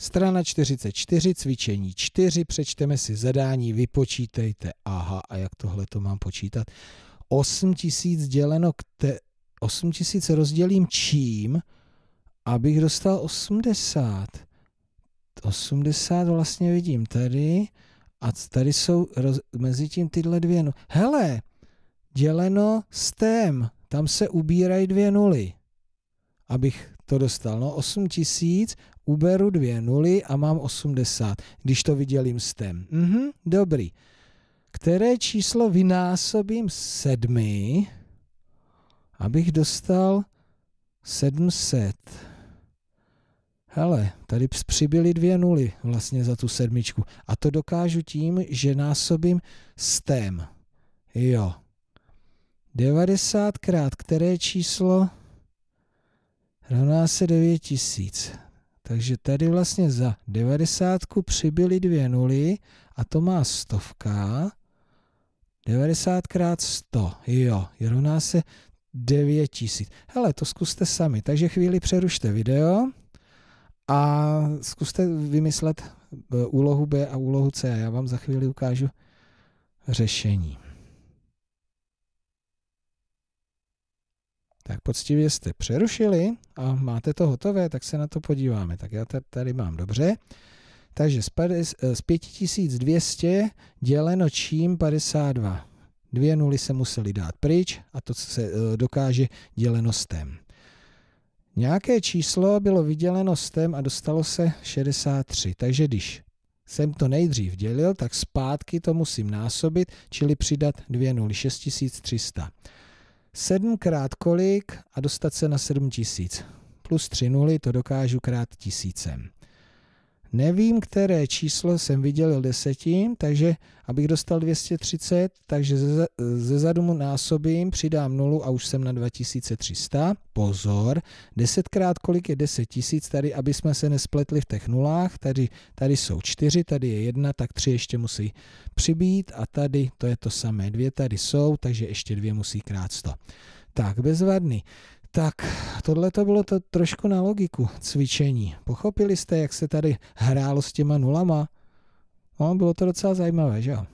Strana 44, cvičení 4, přečteme si zadání, vypočítejte. Aha, a jak tohle to mám počítat? 8000 děleno k te, 8000 rozdělím čím, abych dostal 80. 80 vlastně vidím tady a tady jsou roz, mezi tím tyhle dvě nuly. Hele, děleno s tém, tam se ubírají dvě nuly, abych to dostal. No 8 tisíc, uberu dvě nuly a mám 80, když to vydělím stem. Mhm, dobrý. Které číslo vynásobím sedmi, abych dostal 700. Hele, tady přibyly dvě nuly vlastně za tu sedmičku. A to dokážu tím, že násobím stem. Jo. 90 krát které číslo rovná se 9000. Takže tady vlastně za 90 přibyly dvě nuly a to má stovka. 90 krát 100, jo, je rovná se 9000. Hele, to zkuste sami, takže chvíli přerušte video a zkuste vymyslet eh, úlohu B a úlohu C. Já vám za chvíli ukážu řešení. tak poctivě jste přerušili a máte to hotové, tak se na to podíváme. Tak já tady mám dobře. Takže z 5200 eh, děleno čím 52. Dvě nuly se museli dát pryč a to se eh, dokáže dělenostem. Nějaké číslo bylo vyděleno stem a dostalo se 63. Takže když jsem to nejdřív dělil, tak zpátky to musím násobit, čili přidat dvě nuly, 6300. Sedmkrát kolik a dostat se na 7000. Plus tři nuly to dokážu krát tisícem. Nevím, které číslo jsem viděl desetím, takže abych dostal 230, takže ze, ze zadu mu násobím, přidám nulu a už jsem na 2300. Pozor, desetkrát kolik je 10 tisíc, tady aby jsme se nespletli v těch nulách, tady, tady jsou čtyři, tady je jedna, tak tři ještě musí přibít a tady to je to samé, dvě tady jsou, takže ještě dvě musí krát 100. Tak, bezvadný. Tak tohle to bylo to trošku na logiku cvičení. Pochopili jste, jak se tady hrálo s těma nulama? No, bylo to docela zajímavé, že jo?